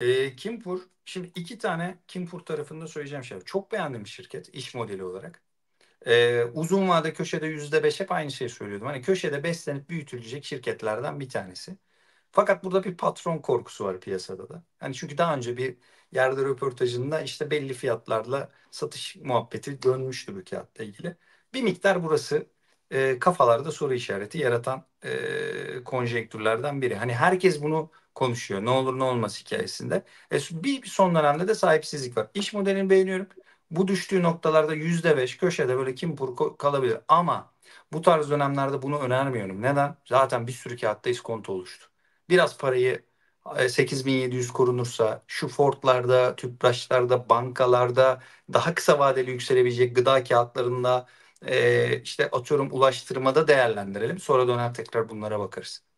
E, Kimpur, şimdi iki tane Kimpur tarafında söyleyeceğim şey Çok beğendim şirket iş modeli olarak. E, uzun vade köşede yüzde beş hep aynı şeyi söylüyordum. Hani köşede beslenip büyütülecek şirketlerden bir tanesi. Fakat burada bir patron korkusu var piyasada da. Yani çünkü daha önce bir yerde röportajında işte belli fiyatlarla satış muhabbeti dönmüştü bu kağıtla ilgili. Bir miktar burası e, kafalarda soru işareti yaratan e, konjektürlerden biri. Hani herkes bunu konuşuyor. Ne olur ne olmaz hikayesinde. E, bir son dönemde de sahipsizlik var. İş modelini beğeniyorum. Bu düştüğü noktalarda yüzde beş köşede böyle kim pur kalabilir. Ama bu tarz dönemlerde bunu önermiyorum. Neden? Zaten bir sürü kağıtta iskonto oluştu. Biraz parayı 8700 e, korunursa şu Ford'larda, tüpraşlarda, bankalarda daha kısa vadeli yükselebilecek gıda kağıtlarında e, işte atıyorum ulaştırmada değerlendirelim. Sonra döner tekrar bunlara bakarız.